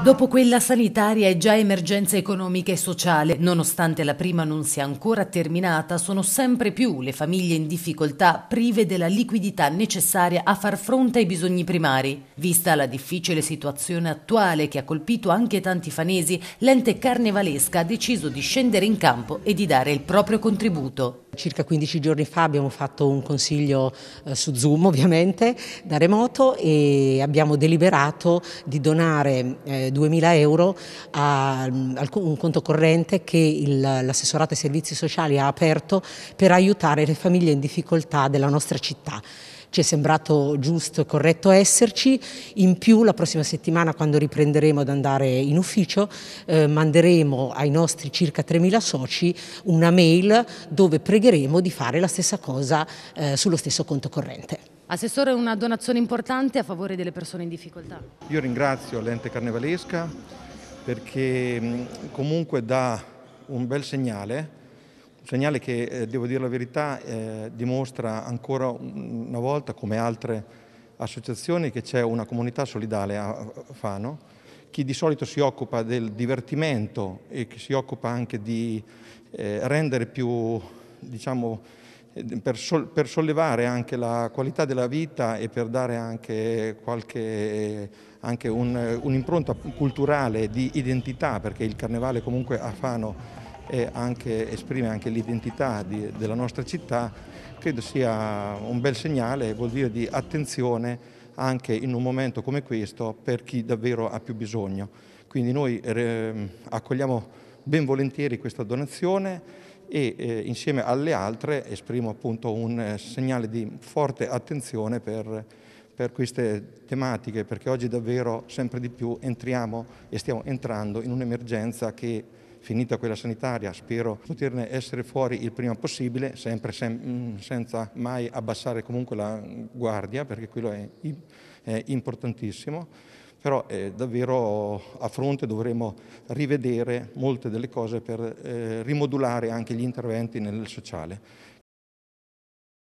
Dopo quella sanitaria è già emergenza economica e sociale. Nonostante la prima non sia ancora terminata, sono sempre più le famiglie in difficoltà prive della liquidità necessaria a far fronte ai bisogni primari. Vista la difficile situazione attuale che ha colpito anche tanti fanesi, l'ente carnevalesca ha deciso di scendere in campo e di dare il proprio contributo. Circa 15 giorni fa abbiamo fatto un consiglio eh, su Zoom ovviamente da remoto e abbiamo deliberato di donare 2.000 eh, euro a, mm, un conto corrente che l'assessorato ai servizi sociali ha aperto per aiutare le famiglie in difficoltà della nostra città ci è sembrato giusto e corretto esserci. In più la prossima settimana quando riprenderemo ad andare in ufficio eh, manderemo ai nostri circa 3.000 soci una mail dove pregheremo di fare la stessa cosa eh, sullo stesso conto corrente. Assessore, una donazione importante a favore delle persone in difficoltà. Io ringrazio l'ente carnevalesca perché comunque dà un bel segnale Segnale che, eh, devo dire la verità, eh, dimostra ancora una volta, come altre associazioni, che c'è una comunità solidale a Fano, Chi di solito si occupa del divertimento e che si occupa anche di eh, rendere più, diciamo, eh, per, sol per, sollevare anche la qualità della vita e per dare anche, qualche, anche un'impronta culturale di identità, perché il carnevale comunque a Fano e anche, esprime anche l'identità della nostra città, credo sia un bel segnale, vuol dire di attenzione anche in un momento come questo per chi davvero ha più bisogno. Quindi noi eh, accogliamo ben volentieri questa donazione e eh, insieme alle altre esprimo appunto un eh, segnale di forte attenzione per, per, queste tematiche perché oggi davvero sempre di più entriamo e stiamo entrando in un'emergenza che finita quella sanitaria, spero poterne essere fuori il prima possibile, sempre sem mm, senza mai abbassare comunque la guardia, perché quello è, è importantissimo però eh, davvero a fronte dovremo rivedere molte delle cose per eh, rimodulare anche gli interventi nel sociale.